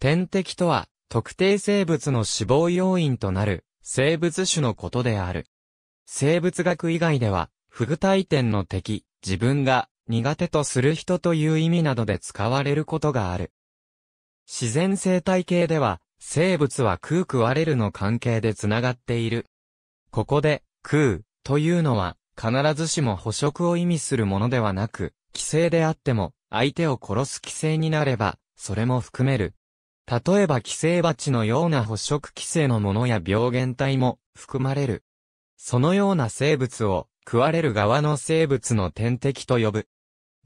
天敵とは、特定生物の死亡要因となる、生物種のことである。生物学以外では、不具体点の敵、自分が苦手とする人という意味などで使われることがある。自然生態系では、生物は空食われるの関係でつながっている。ここで、空というのは、必ずしも捕食を意味するものではなく、規制であっても、相手を殺す規制になれば、それも含める、例えば寄生鉢のような捕食寄生のものや病原体も含まれる。そのような生物を食われる側の生物の天敵と呼ぶ。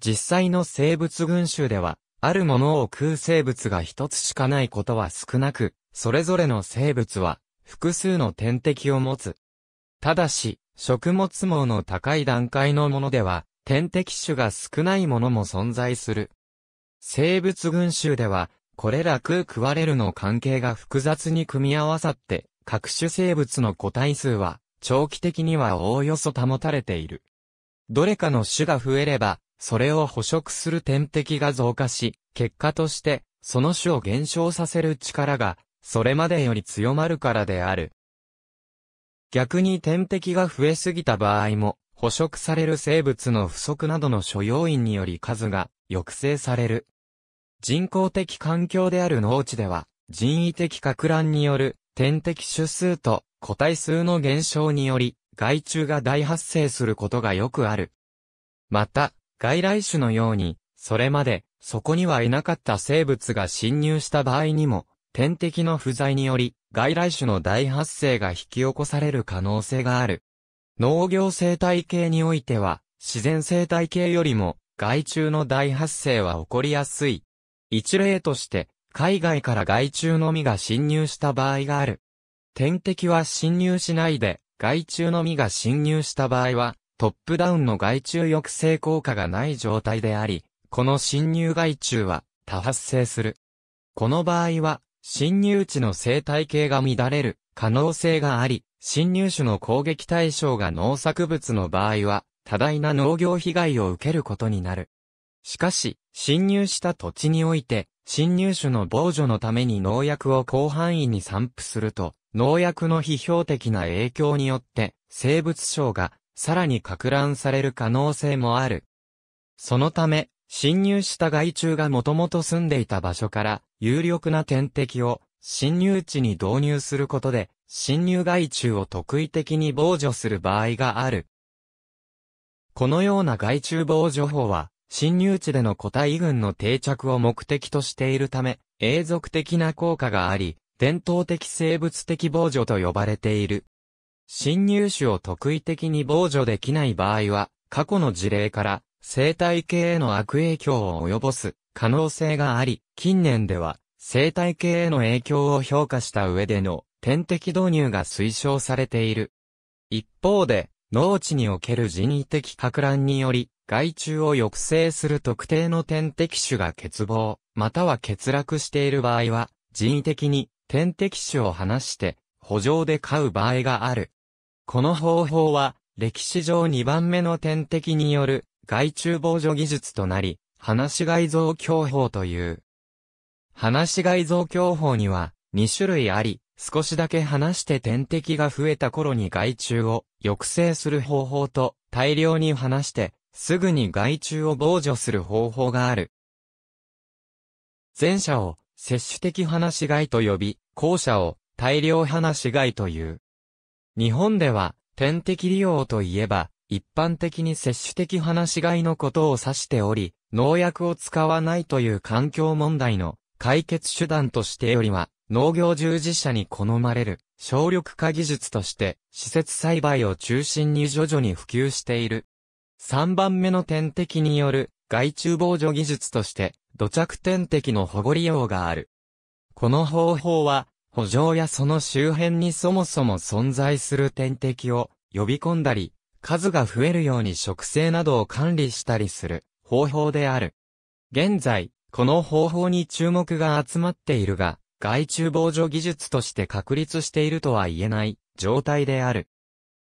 実際の生物群衆では、あるものを食う生物が一つしかないことは少なく、それぞれの生物は複数の天敵を持つ。ただし、食物網の高い段階のものでは、天敵種が少ないものも存在する。生物群衆では、これら空食われるの関係が複雑に組み合わさって、各種生物の個体数は、長期的にはおおよそ保たれている。どれかの種が増えれば、それを捕食する天敵が増加し、結果として、その種を減少させる力が、それまでより強まるからである。逆に天敵が増えすぎた場合も、捕食される生物の不足などの諸要因により数が抑制される。人工的環境である農地では、人為的拡乱による天敵種数と個体数の減少により、害虫が大発生することがよくある。また、外来種のように、それまで、そこにはいなかった生物が侵入した場合にも、天敵の不在により、外来種の大発生が引き起こされる可能性がある。農業生態系においては、自然生態系よりも、害虫の大発生は起こりやすい。一例として、海外から害虫のみが侵入した場合がある。天敵は侵入しないで、害虫のみが侵入した場合は、トップダウンの害虫抑制効果がない状態であり、この侵入害虫は多発生する。この場合は、侵入地の生態系が乱れる可能性があり、侵入種の攻撃対象が農作物の場合は、多大な農業被害を受けることになる。しかし、侵入した土地において、侵入種の防除のために農薬を広範囲に散布すると、農薬の批評的な影響によって、生物症が、さらに拡乱される可能性もある。そのため、侵入した害虫がもともと住んでいた場所から、有力な天敵を、侵入地に導入することで、侵入害虫を特異的に防除する場合がある。このような害虫防除法は、侵入地での個体群の定着を目的としているため、永続的な効果があり、伝統的生物的防除と呼ばれている。侵入種を特異的に防除できない場合は、過去の事例から生態系への悪影響を及ぼす可能性があり、近年では生態系への影響を評価した上での点滴導入が推奨されている。一方で、農地における人為的拡乱により、害虫を抑制する特定の点滴種が欠乏、または欠落している場合は、人為的に点滴種を離して、補助で飼う場合がある。この方法は、歴史上2番目の点滴による害虫防除技術となり、放し害増強法という。放し害増強法には2種類あり、少しだけ離して点滴が増えた頃に害虫を抑制する方法と大量に離してすぐに害虫を防除する方法がある。前者を摂取的放し害と呼び、後者を大量放し害という。日本では、点滴利用といえば、一般的に摂取的放し害のことを指しており、農薬を使わないという環境問題の解決手段としてよりは、農業従事者に好まれる省力化技術として、施設栽培を中心に徐々に普及している。3番目の点滴による外虫防除技術として土着点滴の保護利用がある。この方法は、補助やその周辺にそもそも存在する点滴を呼び込んだり、数が増えるように植生などを管理したりする方法である。現在、この方法に注目が集まっているが、外虫防除技術として確立しているとは言えない状態である。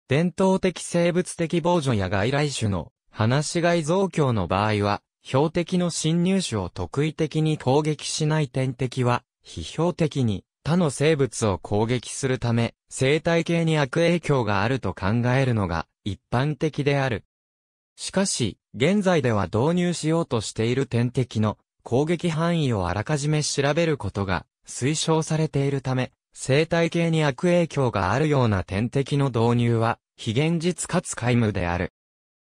伝統的生物的防除や外来種の放し飼い増強の場合は、標的の侵入種を特異的に攻撃しない天敵は、批評的に他の生物を攻撃するため、生態系に悪影響があると考えるのが一般的である。しかし、現在では導入しようとしている天敵の攻撃範囲をあらかじめ調べることが推奨されているため、生態系に悪影響があるような天敵の導入は、非現実かつ皆無である。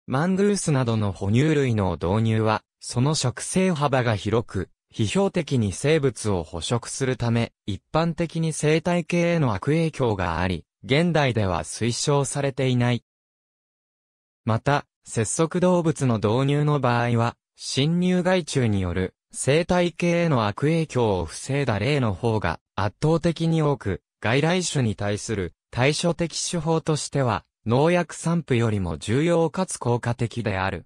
マングースなどの哺乳類の導入は、その植生幅が広く、批評的に生物を捕食するため、一般的に生態系への悪影響があり、現代では推奨されていない。また、節足動物の導入の場合は、侵入害虫による生態系への悪影響を防いだ例の方が圧倒的に多く、外来種に対する対処的手法としては、農薬散布よりも重要かつ効果的である。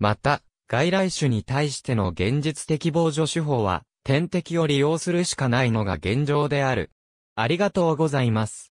また、外来種に対しての現実的防除手法は、点滴を利用するしかないのが現状である。ありがとうございます。